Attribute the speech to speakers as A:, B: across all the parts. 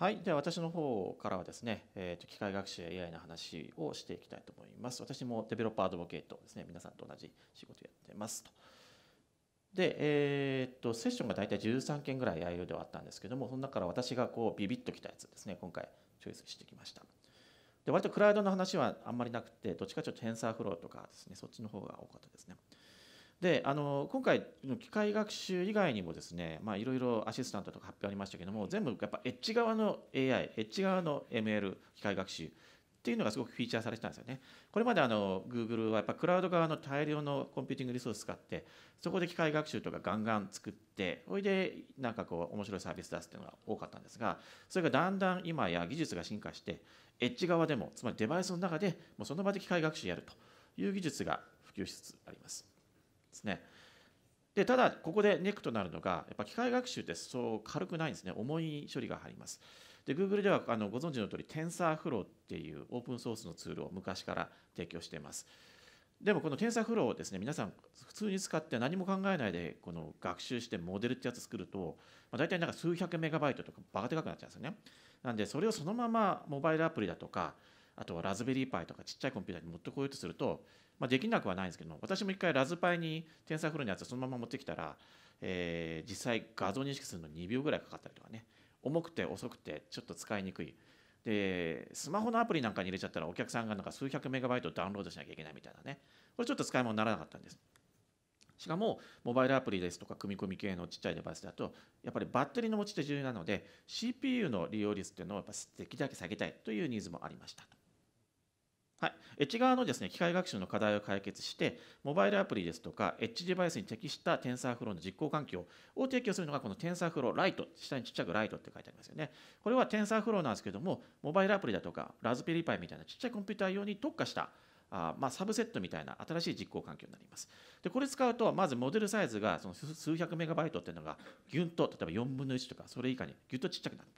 A: はい、では私の方からはですね、えー、と機械学習や AI の話をしていきたいと思います。私もデベロッパーアドボケートですね、皆さんと同じ仕事やってますと。で、えー、とセッションが大体13件ぐらい IO ではあったんですけども、その中から私がこうビビッときたやつですね、今回チョイスしてきました。で割とクラウドの話はあんまりなくて、どっちかちょっとテンサーフローとかですね、そっちの方が多かったですね。であの今回の機械学習以外にもですね、まあ、いろいろアシスタントとか発表ありましたけども全部やっぱエッジ側の AI エッジ側の ML 機械学習っていうのがすごくフィーチャーされてたんですよね。これまであの Google はやっぱクラウド側の大量のコンピューティングリソース使ってそこで機械学習とかガンガン作ってそれでなんかこう面白いサービス出すっていうのが多かったんですがそれがだんだん今や技術が進化してエッジ側でもつまりデバイスの中でもうその場で機械学習やるという技術が普及しつつあります。ですね。でただここでネックとなるのがやっぱ機械学習ってそう軽くないんですね重い処理が入ります。で Google ではあのご存知の通り TensorFlow っていうオープンソースのツールを昔から提供しています。でもこの TensorFlow をですね皆さん普通に使って何も考えないでこの学習してモデルってやつ作ると、まあ、大体なんか数百メガバイトとかバカでかくなっちゃうんですよね。なんでそれをそのままモバイルアプリだとかあとはラズベリーパイとかちっちゃいコンピューターに持ってこようとするとまあ、できなくはないんですけど私も一回ラズパイに天才フルのやつをそのまま持ってきたら、えー、実際画像認識するの2秒ぐらいかかったりとかね重くて遅くてちょっと使いにくいでスマホのアプリなんかに入れちゃったらお客さんがなんか数百メガバイトダウンロードしなきゃいけないみたいなねこれちょっと使い物にならなかったんですしかもモバイルアプリですとか組み込み系のちっちゃいデバイスだとやっぱりバッテリーの持ち手重要なので CPU の利用率っていうのをやっぱできるだけ下げたいというニーズもありましたはい、エッジ側のですね機械学習の課題を解決して、モバイルアプリですとか、エッジデバイスに適した TensorFlow の実行環境を提供するのが、この TensorFlow Lite、下にちっちゃく l i t って書いてありますよね。これは TensorFlow なんですけども、モバイルアプリだとか、ラズベリーパイみたいなちっちゃいコンピューター用に特化したあまあ、サブセットみたいな新しい実行環境になります。でこれ使うとまずモデルサイズがその数百メガバイトっていうのがぎゅんと例えば4分の1とかそれ以下にぎゅっとちっちゃくなる。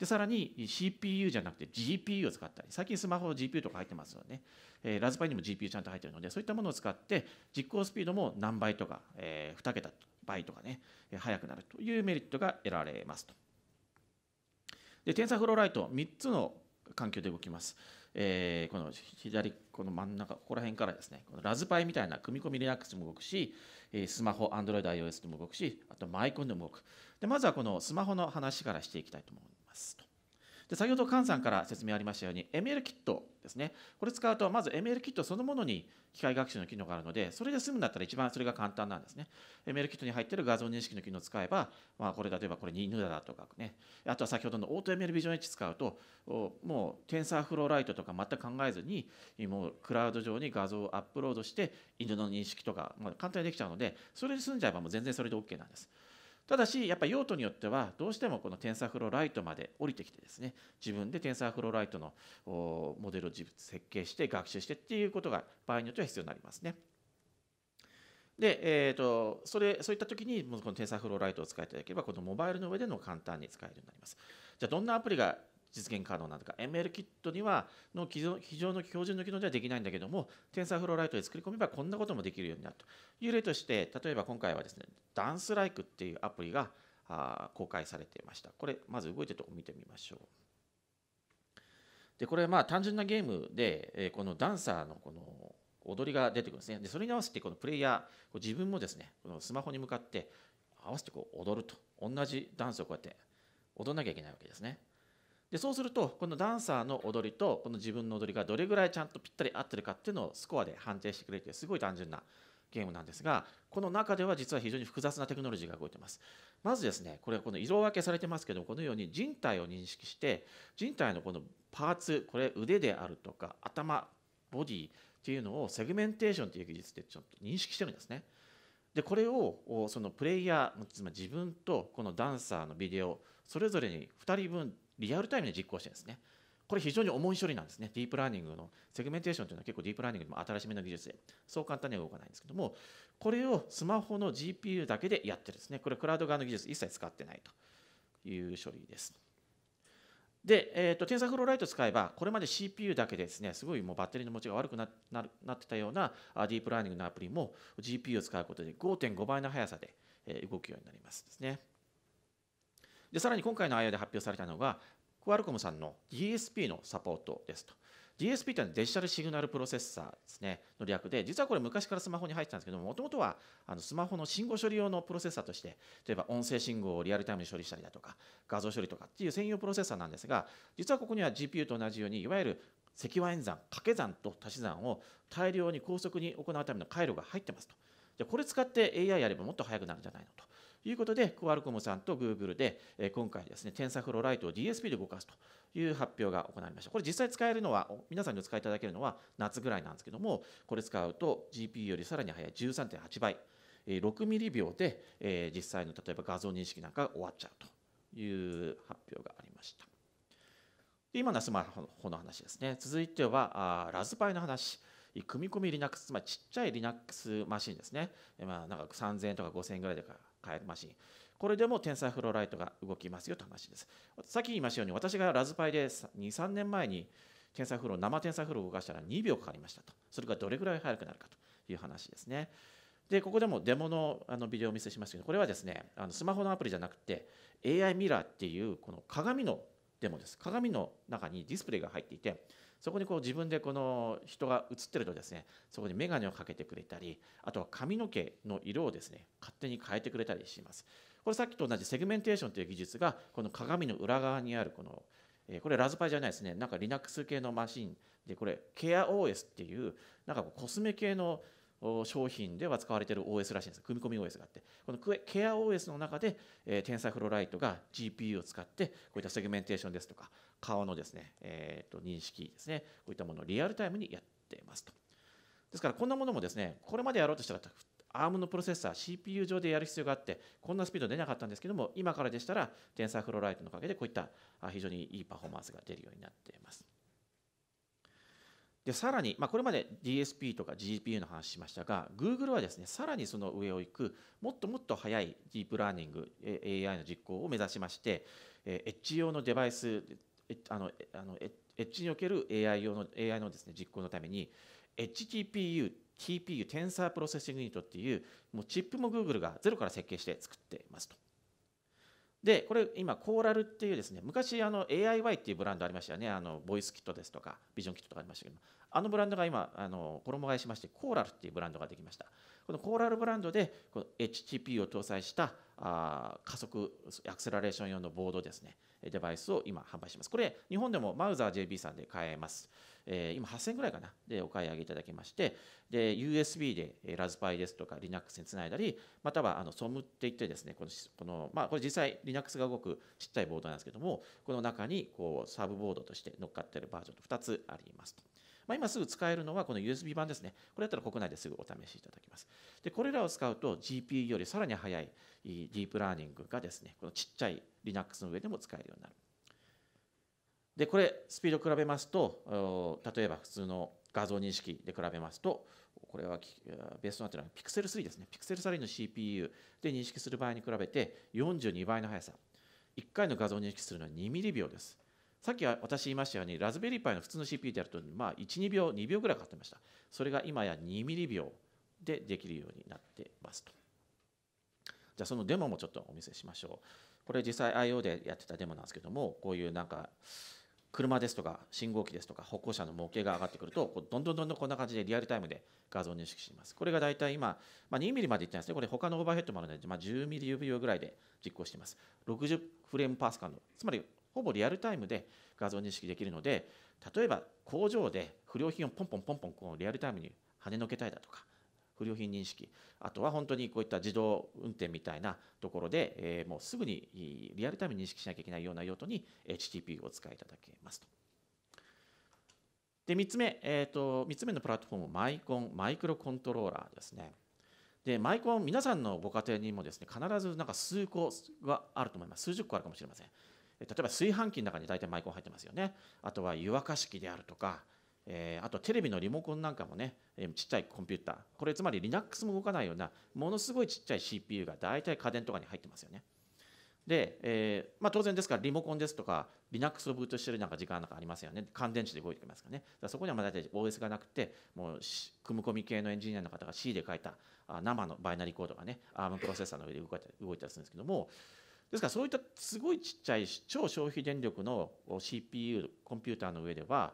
A: でさらに CPU じゃなくて GPU を使ったり最近スマホの GPU とか入ってますので、ね、えー、ラズパイにも GPU ちゃんと入ってるのでそういったものを使って実行スピードも何倍とか、えー、2桁倍とかね速くなるというメリットが得られますと。で TensorFlow Lite3 つの環境で動きます。えー、この左、この真ん中、ここら辺からですね、このラズパイみたいな組み込み Linux も動くし、えスマホ、Android、iOS でも動くし、あとマイコンでも動く。で、まずはこのスマホの話からしていきたいと思うますと。で先ほど菅さんから説明ありましたように ML キットですねこれ使うとまず ML キットそのものに機械学習の機能があるのでそれで済むんだったら一番それが簡単なんですね ML キットに入ってる画像認識の機能を使えば、まあ、これ例えばこれに犬だとかねあとは先ほどのオート ML ビジョンジ使うともうテンサーフローライトとか全く考えずにもうクラウド上に画像をアップロードして犬の認識とか、まあ、簡単にできちゃうのでそれで済んじゃえばもう全然それで OK なんですただしやっぱ用途によってはどうしてもこのテンサフロライトまで降りてきてですね自分でテンサフロライトのモデルを設計して学習してっていうことが場合によっては必要になりますね。で、えーと、それそういった時にこのテンサーフローライトを使ていただければこのモバイルの上での簡単に使えるようになります。じゃあどんなアプリが実現可能なとか ML キットにはの非常の標準の機能ではできないんだけども TensorFlowLite で作り込めばこんなこともできるようになるという例として例えば今回はですねダンスライクっていうアプリが公開されていましたこれまず動いてと見てみましょうでこれまあ単純なゲームでこのダンサーのこの踊りが出てくるんですねでそれに合わせてこのプレイヤー自分もですねこのスマホに向かって合わせてこう踊ると同じダンスをこうやって踊んなきゃいけないわけですねでそうするとこのダンサーの踊りとこの自分の踊りがどれぐらいちゃんとぴったり合ってるかっていうのをスコアで判定してくれてすごい単純なゲームなんですがこの中では実は非常に複雑なテクノロジーが動いてますまずですねこれはこの色分けされてますけどもこのように人体を認識して人体のこのパーツこれ腕であるとか頭ボディっていうのをセグメンテーションという技術でちょっと認識してるんですねでこれをそのプレイヤーつまり自分とこのダンサーのビデオそれぞれに2人分リアルタイムで実行してるんですね。これ非常に重い処理なんですね。ディープラーニングのセグメンテーションというのは結構ディープラーニングでも新しめの技術で、そう簡単には動かないんですけども、これをスマホの GPU だけでやってるんですね。これクラウド側の技術一切使ってないという処理です。で、えーと、とテンサフローライト使えば、これまで CPU だけですね、すごいもうバッテリーの持ちが悪くなななってたようなディープラーニングのアプリも GPU を使うことで5.5倍の速さで動くようになりますですね。でさらに今回の IR で発表されたのがクアルコムさんの DSP のサポートですと。DSP というのはデジタルシグナルプロセッサーですね、の略で、実はこれ昔からスマホに入ってたんですけども、もともとはあのスマホの信号処理用のプロセッサーとして、例えば音声信号をリアルタイムに処理したりだとか、画像処理とかっていう専用プロセッサーなんですが、実はここには GPU と同じように、いわゆる積和演算、掛け算と足し算を大量に高速に行うための回路が入ってますと。じゃこれ使って AI やればもっと速くなるんじゃないのと。いうことで、コアルコムさんと Google で、え今回ですね、テンサフロライトを DSP で動かすという発表が行われました。これ実際使えるのは、皆さんにお使いいただけるのは夏ぐらいなんですけども、これ使うと GPU よりさらに速い13.8倍、6ミリ秒で、え実際の例えば画像認識なんかが終わっちゃうという発表がありました。今のはスマホの話ですね。続いては、あラズパイの話。組み込み Linux、つまりちっちゃい Linux マシンですね。まあ、なんか3000円とか5000円ぐらいでカエマシン。これでもテンサーフローライトが動きますよという話です。さっき言いましたように、私がラズパイで2、3年前にテンサーフロー、生テンサーフローを動かしたら2秒かかりましたと。それがどれぐらい速くなるかという話ですね。で、ここでもデモのあのビデオをお見せしますけど、これはですね、あのスマホのアプリじゃなくて、AI ミラーっていうこの鏡のデモです。鏡の中にディスプレイが入っていて、そこにこう自分でこの人が映ってるとですねそこに眼鏡をかけてくれたりあとは髪の毛の色をですね勝手に変えてくれたりしますこれさっきと同じセグメンテーションという技術がこの鏡の裏側にあるこのこれラズパイじゃないですねなんか Linux 系のマシンでこれケア o s っていうなんかコスメ系の商品では使われている OS らしいんです。組み込み OS があって、このケア o s の中で、えー、TensorFlow l i t が GPU を使って、こういったセグメンテーションですとか、顔のですね、えー、と認識ですね、こういったものをリアルタイムにやっていますと。ですからこんなものもですね、これまでやろうとしたら、ARM のプロセッサー、CPU 上でやる必要があって、こんなスピード出なかったんですけども、今からでしたら、テンサーフローライトのおかげで、こういった非常にいいパフォーマンスが出るようになっています。でさらに、まあ、これまで DSP とか GPU の話しましたが、Google はですね、さらにその上を行く、もっともっと早いディープラーニング、AI の実行を目指しまして、エッジ用のデバイスあのあのエッジにおける AI 用の AI のです、ね、実行のために HTPU、TPU、テンサープロセッシングユニットっていうもうチップも Google がゼロから設計して作ってますと。で、これ今、コーラルっていうですね、昔あの AIY っていうブランドありましたよね、あのボイスキットですとか、ビジョンキットとかありましたけどあのブランドが今、あの衣替えしまして、コーラルっていうブランドができました。このコーラルブランドでこの HTP を搭載したあ加速アクセラレーション用のボードですねデバイスを今販売しますこれ日本でもマウザー JB さんで買えます、え今8000円ぐらいかなでお買い上げいただきましてで USB でラズパイですとか Linux につないだりまたはあの s o っていってですねこのこのまあこれ実際 Linux が動くちっちゃいボードなんですけどもこの中にこうサーブボードとして乗っかってるバージョンと2つありますとまあ、今すぐ使えるのはこの USB 版ですね。これだったら国内ですぐお試しいただけます。で、これらを使うと GPU よりさらに速いディープラーニングがですね、このちっちゃい Linux の上でも使えるようになる。で、これ、スピード比べますと、例えば普通の画像認識で比べますと、これはベースとなっているのはピクセル3ですね。ピクセル3の CPU で認識する場合に比べて42倍の速さ。1回の画像認識するのは2ミリ秒です。さっきは私言いましたようにラズベリーパイの普通の CPU でやると、まあ、12秒2秒ぐらいかかってましたそれが今や2ミリ秒でできるようになってますとじゃあそのデモもちょっとお見せしましょうこれ実際 IO でやってたデモなんですけどもこういうなんか車ですとか信号機ですとか歩行者の模型が上がってくるとこうどんどんどんどんこんな感じでリアルタイムで画像認識しますこれが大体今、まあ、2ミリまでいってないですねこれ他のオーバーヘッドもあるので、まあ、10ミリ秒ぐらいで実行しています60フレームパースカンドつまりほぼリアルタイムで画像認識できるので例えば工場で不良品をポンポンポンポンこうリアルタイムに跳ねのけたいだとか不良品認識あとは本当にこういった自動運転みたいなところで、えもうすぐにリアルタイムに認識しなきゃいけないような用途に HTTP をお使いいただけますと。で3つ目、えーと、3つ目のプラットフォーム、マイコン、マイクロコントローラーですね。で、マイコン、皆さんのご家庭にもですね、必ずなんか数個があると思います。数十個あるかもしれません。例えば炊飯器の中に大体マイコン入ってますよねあとは湯沸かし器であるとか、えー、あとテレビのリモコンなんかもね、えー、ちっちゃいコンピューターこれつまり Linux も動かないようなものすごいちっちゃい CPU が大体家電とかに入ってますよねで、えーまあ、当然ですからリモコンですとか Linux をブートしてるなんか時間なんかありますよね乾電池で動いてきますからねそこにはまあ大体 OS がなくてもう組み込み系のエンジニアの方が C で書いた生のバイナリーコードがね ARM プロセッサーの上で動いたりするんですけどもですからそういったすごいちっちゃい超消費電力の CPU コンピューターの上では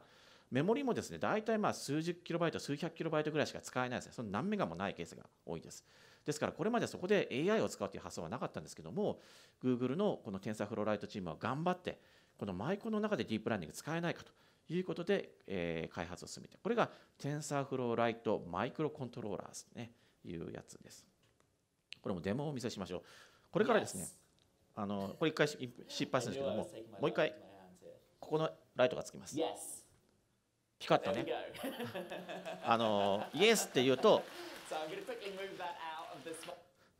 A: メモリもですね大体まあ数十キロバイト数百キロバイトぐらいしか使えないですねその何メガもないケースが多いですですからこれまでそこで AI を使うという発想はなかったんですけども Google のこの TensorFlow チームは頑張ってこのマイコンの中でディープランニング使えないかということで、えー、開発を進めてこれが TensorFlow マイクロコントローラーですねいうやつですこれもデモをお見せしましょうこれからですね、yes. あのこれ一回失敗するんですけども、もう一回、ここのライトがつきます。ピカッとね。あのイエスって言うと、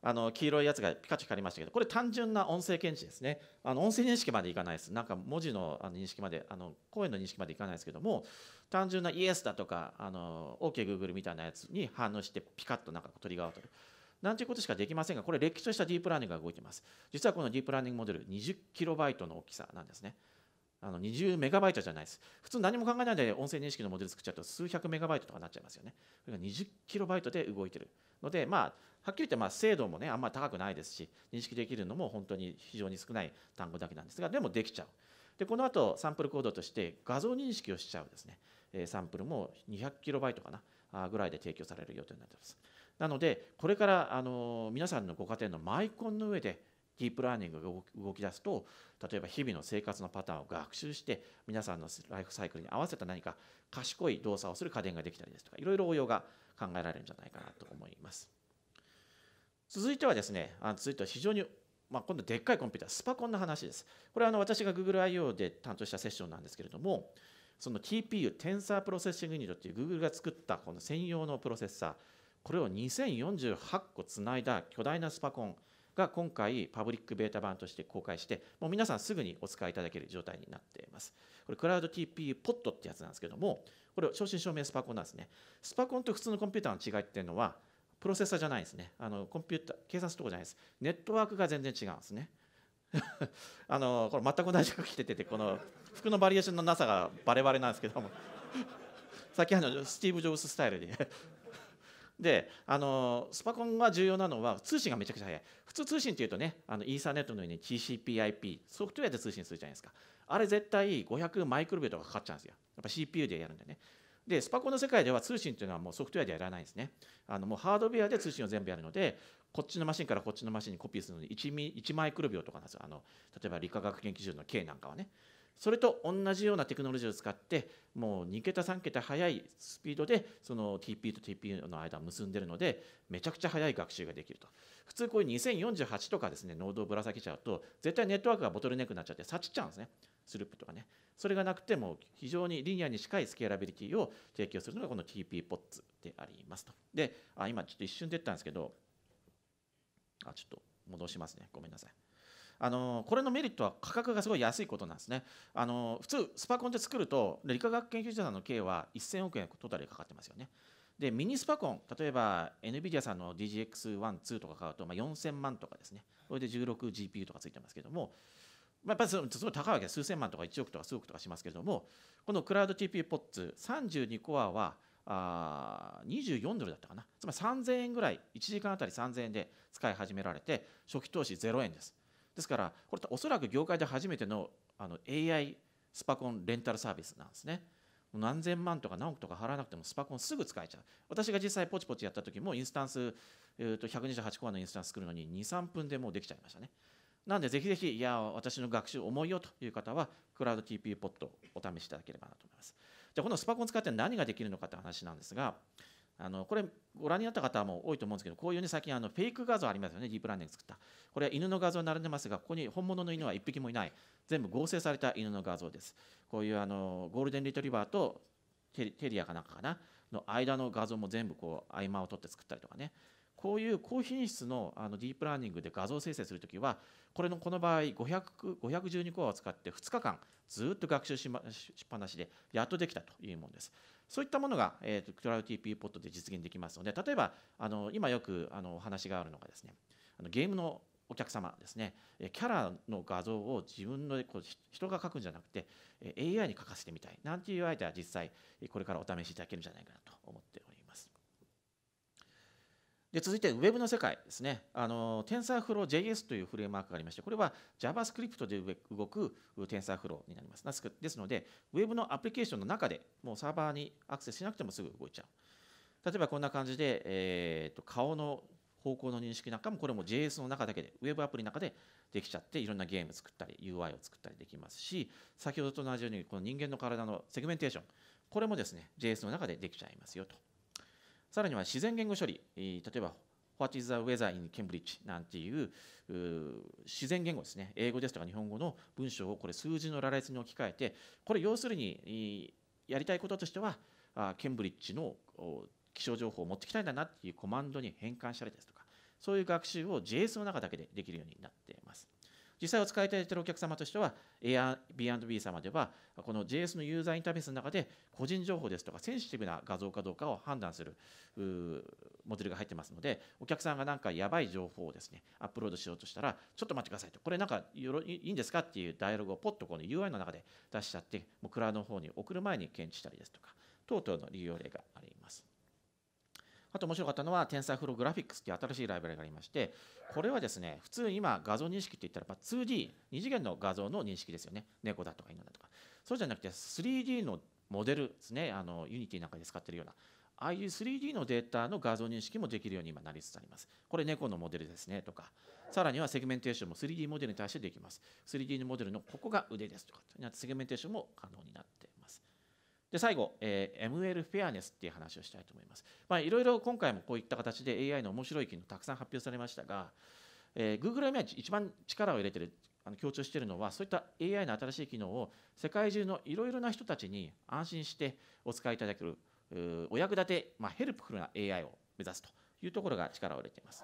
A: あの黄色いやつがピカチュ光りましたけど、これ単純な音声検知ですね。あの音声認識までいかないです。なんか文字のあの認識まで、あの声の認識までいかないですけども、単純なイエスだとか、あの OK Google みたいなやつに反応してピカッとなんかトリガーを取る。なんていうことしかできませんが、これ、れっきとしたディープラーニングが動いています。実はこのディープラーニングモデル、2 0イトの大きさなんですね。あの20メガバイトじゃないです。普通何も考えないで音声認識のモデル作っちゃうと数百メガバイトとかになっちゃいますよね。これが20キロバイトで動いてる。ので、まあ、はっきり言ってまあ精度もね、あんまり高くないですし、認識できるのも本当に非常に少ない単語だけなんですが、でもできちゃう。で、この後サンプルコードとして画像認識をしちゃうですね、サンプルも200キロバイトかな、ぐらいで提供される予定になっています。なのでこれからあの皆さんのご家庭のマイコンの上でディープラーニングが動き出すと例えば日々の生活のパターンを学習して皆さんのライフサイクルに合わせた何か賢い動作をする家電ができたりですとかいろいろ応用が考えられるんじゃないかなと思います。続いてはですねあ続いては非常にまあ、今度でっかいコンピュータースパコンの話です。これはあの私が GoogleIO で担当したセッションなんですけれどもその TPU テンサープロセッシングユニットっていう Google が作ったこの専用のプロセッサーこれを2048個つないだ巨大なスパコンが今回パブリックベータ版として公開してもう皆さんすぐにお使いいただける状態になっていますこれクラウド TPU ポットってやつなんですけどもこれ正真正銘スパコンなんですねスパコンと普通のコンピューターの違いっていうのはプロセッサーじゃないですねあのコンピュータ計算するとこじゃないですネットワークが全然違うんですね あのこれ全く同じ服着ててこの服のバリエーションのなさがバレバレなんですけども さっきあのスティーブ・ジョブススタイルでであのスパコンが重要なのは通信がめちゃくちゃ早い普通通信っていうとねあのイーサネットのように TCPIP ソフトウェアで通信するじゃないですかあれ絶対500マイクロ秒とかかかっちゃうんですよやっぱ CPU でやるんでねでスパコンの世界では通信っていうのはもうソフトウェアでやらないんですねあのもうハードウェアで通信を全部やるのでこっちのマシンからこっちのマシンにコピーするのに 1, 1マイクロ秒とかなんですよあの例えば理化学研究所の K なんかはねそれと同じようなテクノロジーを使ってもう2桁3桁速いスピードでその TP と TP の間を結んでるのでめちゃくちゃ速い学習ができると普通こういう2048とかですねノードをぶら下げちゃうと絶対ネットワークがボトルネックになっちゃってさちっちゃうんですねスループとかねそれがなくても非常にリニアに近いスケーラビリティを提供するのがこの TP ポッツでありますとであ今ちょっと一瞬出たんですけどあちょっと戻しますねごめんなさいあのこれのメリットは価格がすごい安いことなんですね。あの普通スパコンで作ると理化学研究所さんの計は1000億円トータルでかかってますよね。でミニスパコン例えば NVIDIA さんの DGX12 とか買うと、まあ、4000万とかですねこれで 16GPU とかついてますけども、まあ、やっぱりすごい高いわけです数千万とか1億とか数億とかしますけれどもこのクラウド TPU ポッツ32コアはあ24ドルだったかなつまり3000円ぐらい1時間あたり3000円で使い始められて初期投資0円です。ですからこれおそらく業界で初めてのあの AI スパコンレンタルサービスなんですね。何千万とか何億とか払わなくてもスパコンすぐ使えちゃう。私が実際ポチポチやった時もインスタンス、えー、と128コアのインスタンス作るのに2、3分でもうできちゃいましたね。なんでぜひぜひ、いや、私の学習重いよという方は、クラウド TPU ポットをお試しいただければなと思います。じゃあ、このスパコン使って何ができるのかって話なんですが、あのこれご覧になった方も多いと思うんですけどこういうね最近あのフェイク画像ありますよねディープラーニング作ったこれは犬の画像並んでますがここに本物の犬は1匹もいない全部合成された犬の画像ですこういうあのゴールデンリトリバーとテリアかなんかかなの間の画像も全部こう合間を取って作ったりとかねこういう高品質のあのディープラーニングで画像生成するときは、これのこの場合500、512コアを使って2日間ずっと学習し,、ま、しっぱなしで、やっとできたというものです。そういったものが、えーと、クラウド TPU ポットで実現できますので例えばあの今よくあのお話があるのがですねあのゲームのお客様ですねキャラの画像を自分のこう人が書くんじゃなくて AI に書かせてみたいなんていうアイデア実際これからお試しいただけるんじゃないかなと思ってで続いてウェブの世界ですね。あの TensorFlow.js というフレームワークがありまして、これは JavaScript で動く TensorFlow になります。ですので、ウェブのアプリケーションの中でもうサーバーにアクセスしなくてもすぐ動いちゃう。例えばこんな感じで、えーと、顔の方向の認識なんかもこれも JS の中だけでウェブアプリの中でできちゃっていろんなゲーム作ったり UI を作ったりできますし先ほどと同じようにこの人間の体のセグメンテーションこれもですね JS の中でできちゃいますよとさらには自然言語処理、例えば What is the weather in Cambridge? なんていう自然言語ですね、英語ですとか日本語の文章をこれ数字の羅列に置き換えて、これ要するにやりたいこととしては、ケンブリッジの気象情報を持ってきたいんだなっていうコマンドに変換したりですとか、そういう学習を JS の中だけでできるようになっています。実際お使いいただいているお客様としては Airbnb 様ではこの JS のユーザーインターフェースの中で個人情報ですとかセンシティブな画像かどうかを判断するモデルが入ってますのでお客さんがなんかやばい情報をですねアップロードしようとしたらちょっと待ってくださいとこれなんかよろいいんですかっていうダイアログをポッとこの UI の中で出しちゃってもうクラウドの方に送る前に検知したりですとか等々の利用例があります。あと面白かったのは TensorFlow g r a という新しいライブラリがありまして、これはですね、普通今画像認識って言ったら 2D、2次元の画像の認識ですよね。猫だとか犬だとか。そうじゃなくて 3D のモデルですね、あの Unity なんかで使ってるような。ああいう 3D のデータの画像認識もできるように今なりつつあります。これ猫のモデルですねとか、さらにはセグメンテーションも 3D モデルに対してできます。3D のモデルのここが腕ですとか、セグメンテーションも可能になってで最後、えー、ML フェアネスっていう話をしたいと思います。まあ、いろいろ今回もこういった形で AI の面白い機能たくさん発表されましたが、えー、Google は一番力を入れてるあの強調しているのはそういった AI の新しい機能を世界中のいろいろな人たちに安心してお使いいただけるお役立て、まあ、ヘルプフルな AI を目指すというところが力を入れています。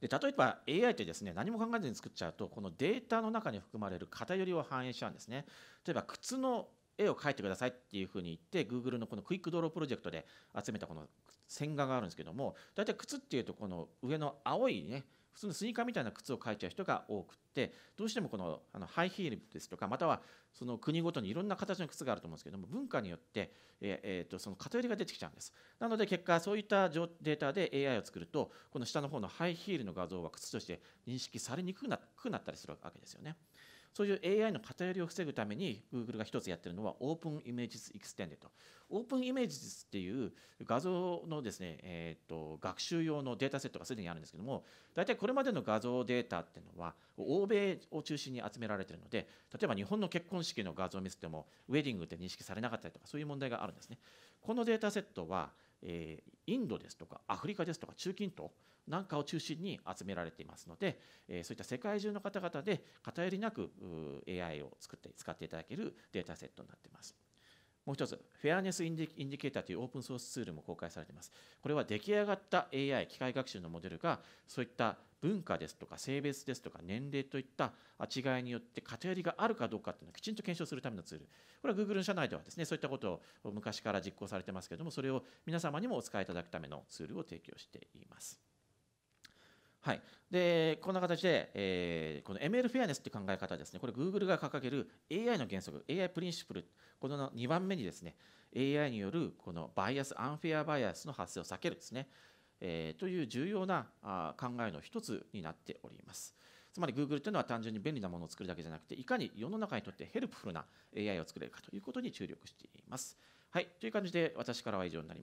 A: で例えば AI ってですね何も考えずに作っちゃうとこのデータの中に含まれる偏りを反映しちゃうんですね。例えば靴の絵を描いてくださいっていうふうに言って Google のこのクイックドロープロジェクトで集めたこの線画があるんですけども大体靴っていうとこの上の青いね普通のスニーカーみたいな靴を描いちゃう人が多くってどうしてもこのあのハイヒールですとかまたはその国ごとにいろんな形の靴があると思うんですけども文化によって、ええとその偏りが出てきちゃうんですなので結果そういったデータで AI を作るとこの下の方のハイヒールの画像は靴として認識されにくくなったりするわけですよね。そういう AI の偏りを防ぐために Google が一つやってるのは Open Images Extended。Open Images っていう画像のですね、えーと、学習用のデータセットがすでにあるんですけども、大体これまでの画像データっていうのは欧米を中心に集められてるので、例えば日本の結婚式の画像を見せてもウェディングって認識されなかったりとかそういう問題があるんですね。このデータセットはえインドですとかアフリカですとか中近東なんかを中心に集められていますので、えそういった世界中の方々で偏りなく AI を作って使っていただけるデータセットになっています。もう一つ、フェアネスインディケーターというオープンソースツールも公開されています。これは出来上がった AI、機械学習のモデルが、そういった文化ですとか性別ですとか年齢といった違いによって偏りがあるかどうかというのをきちんと検証するためのツール。これは Google 社内ではですね、そういったことを昔から実行されてますけれども、それを皆様にもお使いいただくためのツールを提供しています。はい、でこんな形で、えー、この ML フェアネスという考え方ですね、これ、Google が掲げる AI の原則、AI プリンシプル、この2番目にですね、AI によるこのバイアス、アンフェアバイアスの発生を避けるですね、えー、という重要なあ考えの一つになっております。つまり Google というのは単純に便利なものを作るだけじゃなくて、いかに世の中にとってヘルプフルな AI を作れるかということに注力しています。はい、という感じで私からは以上になります。